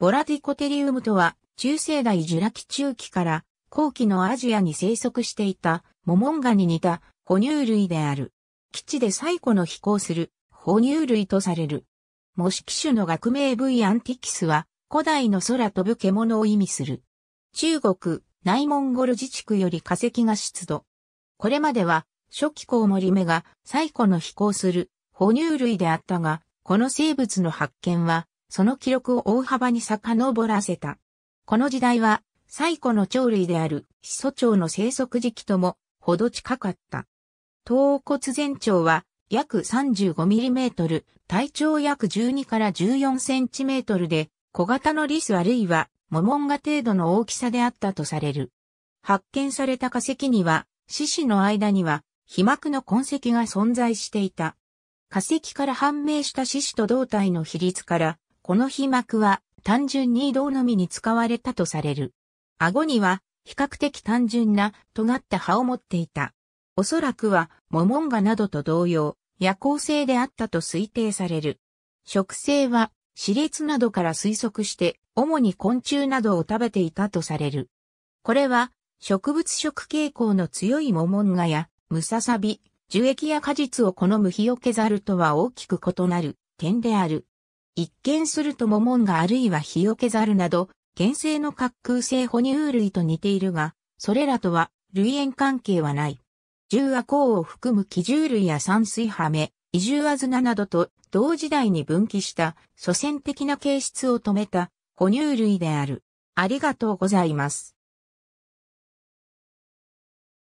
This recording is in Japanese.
ボラディコテリウムとは、中世代ジュラ紀中期から後期のアジアに生息していたモモンガに似た哺乳類である。基地で最古の飛行する哺乳類とされる。模式種の学名 V アンティキスは古代の空飛ぶ獣を意味する。中国、内モンゴル自治区より化石が出土。これまでは初期コウモリメが最古の飛行する哺乳類であったが、この生物の発見はその記録を大幅に遡らせた。この時代は、最古の鳥類である、始祖鳥の生息時期とも、ほど近かった。頭骨全長は、約 35mm、体長約12から14センチメートルで、小型のリスあるいは、モモンガ程度の大きさであったとされる。発見された化石には、獅子の間には、皮膜の痕跡が存在していた。化石から判明した獅子と胴体の比率から、この皮膜は単純に移動のみに使われたとされる。顎には比較的単純な尖った歯を持っていた。おそらくはモモンガなどと同様、夜行性であったと推定される。食性は歯列などから推測して主に昆虫などを食べていたとされる。これは植物食傾向の強いモモンガやムササビ、樹液や果実を好む日よけざるとは大きく異なる点である。一見するとモモンガあるいはヒヨケザルなど、原生の滑空性哺乳類と似ているが、それらとは類縁関係はない。獣亜項を含む奇獣類や山水ハメ、移獣アズナなどと同時代に分岐した祖先的な形質を止めた哺乳類である。ありがとうございます。